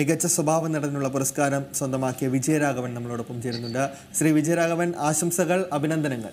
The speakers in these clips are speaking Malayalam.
മികച്ച സ്വഭാവ നടനുള്ള പുരസ്കാരം സ്വന്തമാക്കിയ വിജയരാഘവൻ നമ്മളോടൊപ്പം ചേരുന്നുണ്ട് ശ്രീ വിജയരാഘവൻ ആശംസകൾ അഭിനന്ദനങ്ങൾ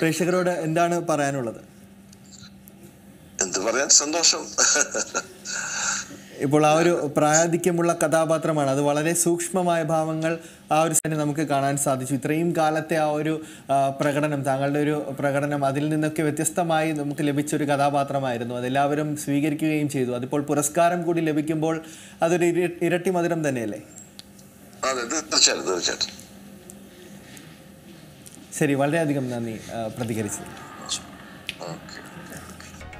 പ്രേക്ഷകരോട് എന്താണ് പറയാനുള്ളത് എന്ത് പറയാൻ സന്തോഷം ഇപ്പോൾ ആ ഒരു പ്രായാധിക്യമുള്ള കഥാപാത്രമാണ് അത് വളരെ സൂക്ഷ്മമായ ഭാവങ്ങൾ ആ ഒരു തന്നെ നമുക്ക് കാണാൻ സാധിച്ചു ഇത്രയും കാലത്തെ ആ ഒരു പ്രകടനം താങ്കളുടെ ഒരു പ്രകടനം അതിൽ നിന്നൊക്കെ വ്യത്യസ്തമായി നമുക്ക് ലഭിച്ച ഒരു കഥാപാത്രമായിരുന്നു അതെല്ലാവരും സ്വീകരിക്കുകയും ചെയ്തു അതിപ്പോൾ പുരസ്കാരം കൂടി ലഭിക്കുമ്പോൾ അതൊരു ഇരട്ടി മധുരം തന്നെയല്ലേ തീർച്ചയായിട്ടും ശരി വളരെയധികം നന്ദി പ്രതികരിച്ചത്